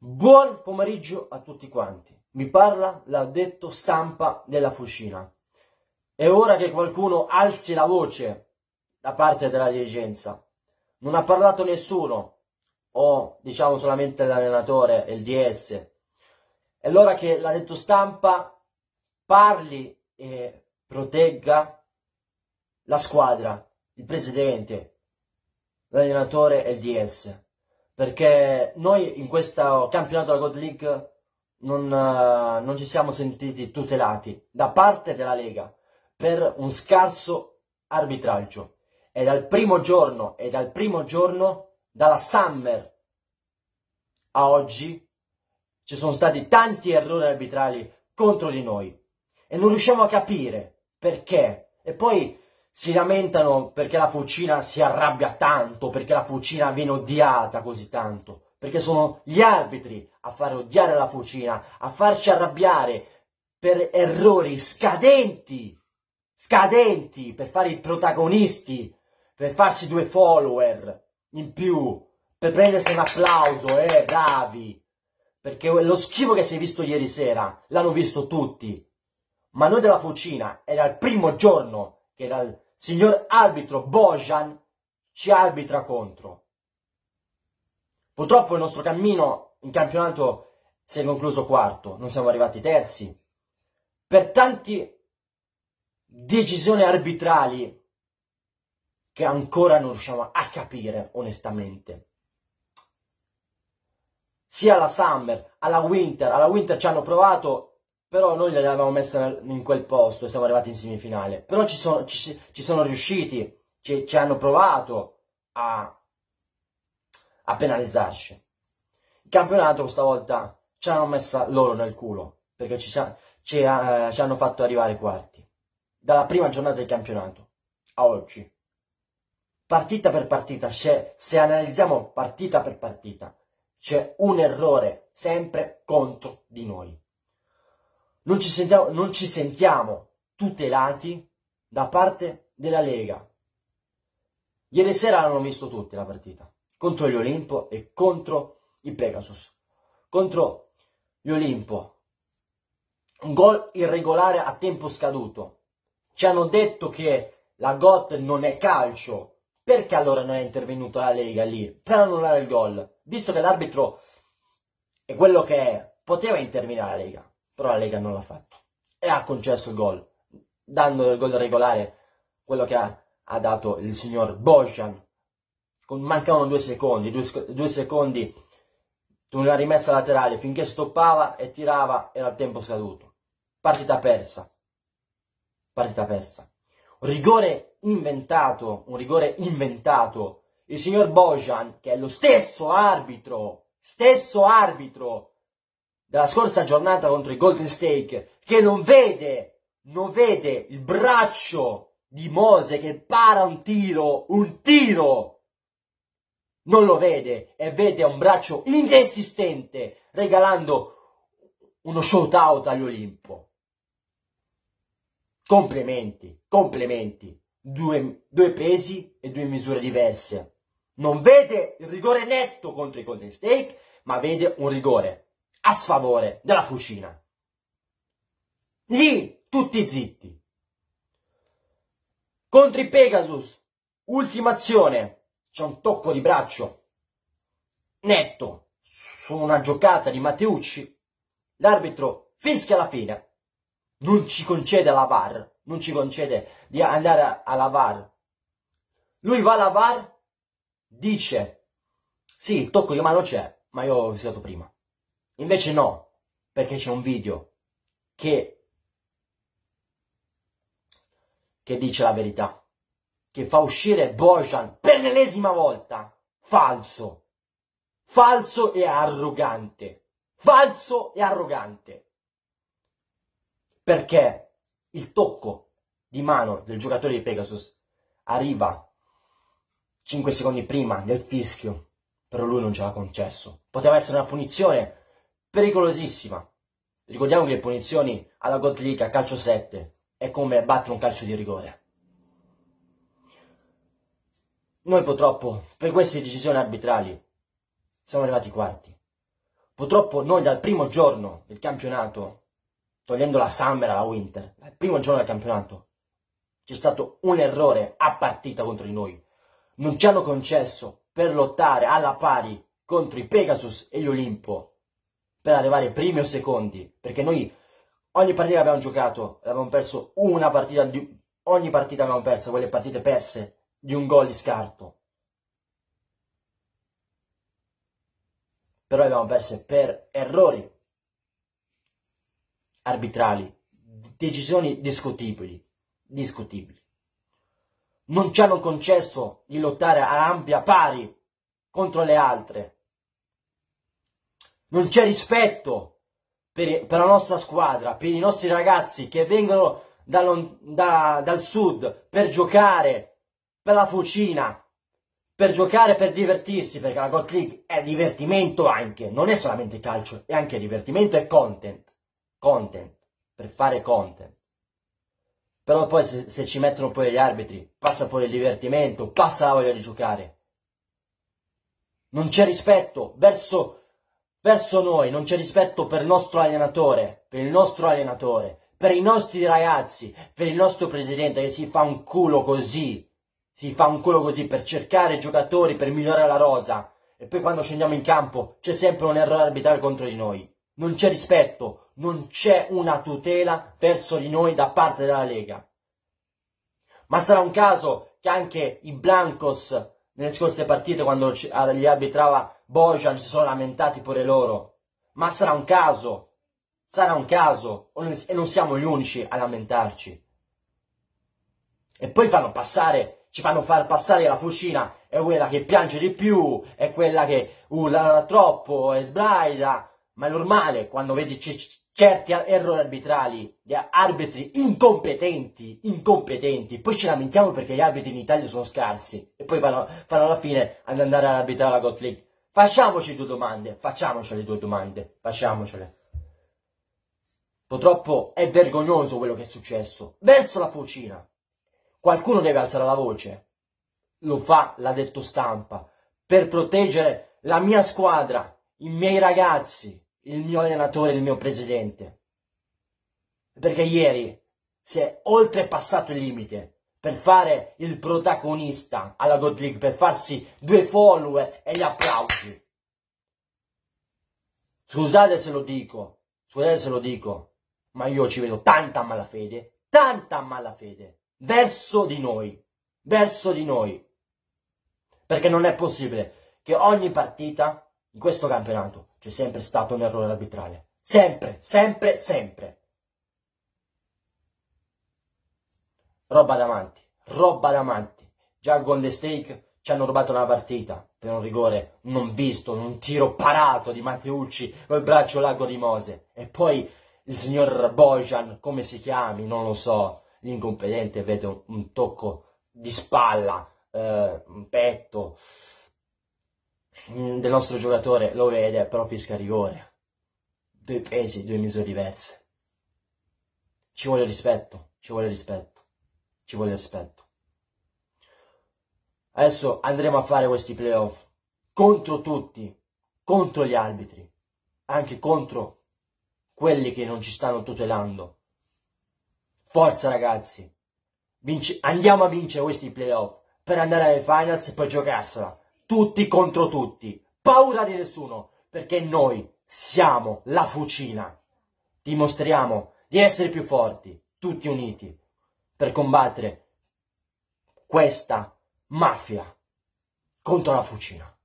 Buon pomeriggio a tutti quanti. Mi parla l'addetto stampa della Fucina. È ora che qualcuno alzi la voce da parte della dirigenza. Non ha parlato nessuno, o diciamo solamente l'allenatore e il DS. È l'ora che l'addetto stampa parli e protegga la squadra, il presidente, l'allenatore e il DS perché noi in questo campionato della God League non, eh, non, ci siamo sentiti tutelati da parte della Lega per un scarso arbitraggio. E dal primo giorno, e dal primo giorno, dalla Summer a oggi, ci sono stati tanti errori arbitrali contro di noi e non riusciamo a capire perché. E poi si lamentano perché la fucina si arrabbia tanto, perché la fucina viene odiata così tanto, perché sono gli arbitri a far odiare la fucina, a farci arrabbiare per errori scadenti, scadenti, per fare i protagonisti, per farsi due follower in più, per prendersi un applauso, eh, bravi, perché lo schifo che si è visto ieri sera l'hanno visto tutti, ma noi della fucina era il primo giorno che era il signor arbitro Bojan ci arbitra contro. Purtroppo il nostro cammino in campionato si è concluso quarto, non siamo arrivati terzi. Per tante decisioni arbitrali che ancora non riusciamo a capire, onestamente. Sia alla Summer, alla Winter, alla Winter ci hanno provato però noi l'avevamo messa in quel posto e siamo arrivati in semifinale. Però ci sono, ci, ci sono riusciti, ci, ci, hanno provato a, a penalizzarci. Il campionato stavolta ci hanno messa loro nel culo, perché ci, ci, uh, ci hanno fatto arrivare quarti. Dalla prima giornata del campionato a oggi. Partita per partita, se, se analizziamo partita per partita, c'è un errore sempre contro di noi non ci sentiamo, non ci sentiamo tutelati da parte della Lega. Ieri sera l'hanno visto tutti la partita, contro gli Olimpo e contro i Pegasus. Contro gli Olimpo, un gol irregolare a tempo scaduto. Ci hanno detto che la GOT non è calcio. Perché allora non è intervenuta la Lega lì per annullare il gol? Visto che l'arbitro è quello che è, poteva intervenire la Lega però la Lega non l'ha fatto e ha concesso il gol, dando il gol regolare, quello che ha, ha dato il signor Bojan. Con, mancavano due secondi, due, due secondi di una rimessa laterale, finché stoppava e tirava era il tempo scaduto. Partita persa. Partita persa. rigore inventato, un rigore inventato. Il signor Bojan, che è lo stesso arbitro, stesso arbitro della scorsa giornata contro i Golden State che non vede, non vede il braccio di Mose che para un tiro, un tiro, non lo vede e vede un braccio inconsistente regalando uno shout shootout all'Olimpo. Complimenti, complimenti, due, due pesi e due misure diverse. Non vede il rigore netto contro i Golden State, ma vede un rigore a sfavore della fucina. Lì, tutti zitti. Contro i Pegasus, ultima azione, c'è un tocco di braccio netto su una giocata di Matteucci. L'arbitro fischia la fine, non ci concede la VAR, non ci concede di andare alla VAR. Lui va alla VAR, dice, sì, il tocco di mano c'è, ma io ho visitato prima. Invece no, perché c'è un video che, che dice la verità, che fa uscire Bojan per l'ennesima volta falso, falso e arrogante, falso e arrogante. Perché il tocco di mano del giocatore di Pegasus arriva 5 secondi prima del fischio, però lui non ce l'ha concesso. Poteva essere una punizione pericolosissima. Ricordiamo che le punizioni alla Gottlieb a calcio 7 è come battere un calcio di rigore. Noi purtroppo, per queste decisioni arbitrali, siamo arrivati quarti. Purtroppo noi dal primo giorno del campionato, togliendo la Summer alla Winter, dal primo giorno del campionato, c'è stato un errore a partita contro di noi. Non ci hanno concesso per lottare alla pari contro i Pegasus e gli Olimpo per arrivare primi o secondi, perché noi ogni partita che abbiamo giocato, abbiamo perso una partita, di, ogni partita abbiamo perso, quelle partite perse di un gol di scarto. Però le abbiamo perse per errori arbitrali, decisioni discutibili, discutibili. Non ci hanno concesso di lottare a ampia pari contro le altre non c'è rispetto per, per, la nostra squadra, per i nostri ragazzi che vengono da, da, dal sud per giocare, per la fucina, per giocare, per divertirsi, perché la Got League è divertimento anche, non è solamente calcio, è anche divertimento e content, content, per fare content. Però poi se, se ci mettono poi gli arbitri, passa pure il divertimento, passa la voglia di giocare. Non c'è rispetto verso verso noi, non c'è rispetto per il nostro allenatore, per il nostro allenatore, per i nostri ragazzi, per il nostro presidente che si fa un culo così, si fa un culo così per cercare giocatori, per migliorare la rosa e poi quando scendiamo in campo c'è sempre un errore arbitrale contro di noi. Non c'è rispetto, non c'è una tutela verso di noi da parte della Lega. Ma sarà un caso che anche i Blancos nelle scorse partite quando ah, li arbitrava Bojan si sono lamentati pure loro. Ma sarà un caso. Sarà un caso. E non siamo gli unici a lamentarci. E poi fanno passare, ci fanno far passare la fucina. È quella che piange di più, è quella che urla troppo, e sbraida. Ma è normale quando vedi certi errori arbitrali, arbitri incompetenti, incompetenti. Poi ci lamentiamo perché gli arbitri in Italia sono scarsi e poi fanno, fanno alla fine ad andare ad arbitrare la Gottlieb Facciamoci due domande, facciamocele due domande, facciamocele. Purtroppo è vergognoso quello che è successo. Verso la fucina. Qualcuno deve alzare la voce. Lo fa, l'ha detto stampa, per proteggere la mia squadra, i miei ragazzi, il mio allenatore, il mio presidente. Perché ieri si è oltrepassato il limite per fare il protagonista alla God League, per farsi due follower e gli applausi. Scusate se lo dico, scusate se lo dico, ma io ci vedo tanta malafede, tanta malafede verso di noi, verso di noi. Perché non è possibile che ogni partita in questo campionato c'è sempre stato un errore arbitrale. Sempre, sempre, sempre. roba davanti, roba davanti. Già con The Stake ci hanno rubato una partita per un rigore non visto, un tiro parato di Matteucci col braccio largo di Mose. E poi il signor Bojan, come si chiami, non lo so, l'incompetente vede un, un tocco di spalla, eh, un petto mm, del nostro giocatore, lo vede, però fisca rigore. Due pesi, due misure diverse. Ci vuole rispetto, ci vuole rispetto ci vuole rispetto. Adesso andremo a fare questi playoff contro tutti, contro gli arbitri, anche contro quelli che non ci stanno tutelando. Forza ragazzi, Vinci andiamo a vincere questi playoff per andare alle finals e poi giocarsela. Tutti contro tutti, paura di nessuno, perché noi siamo la fucina. Dimostriamo di essere più forti, tutti uniti per combattere questa mafia contro la fucina.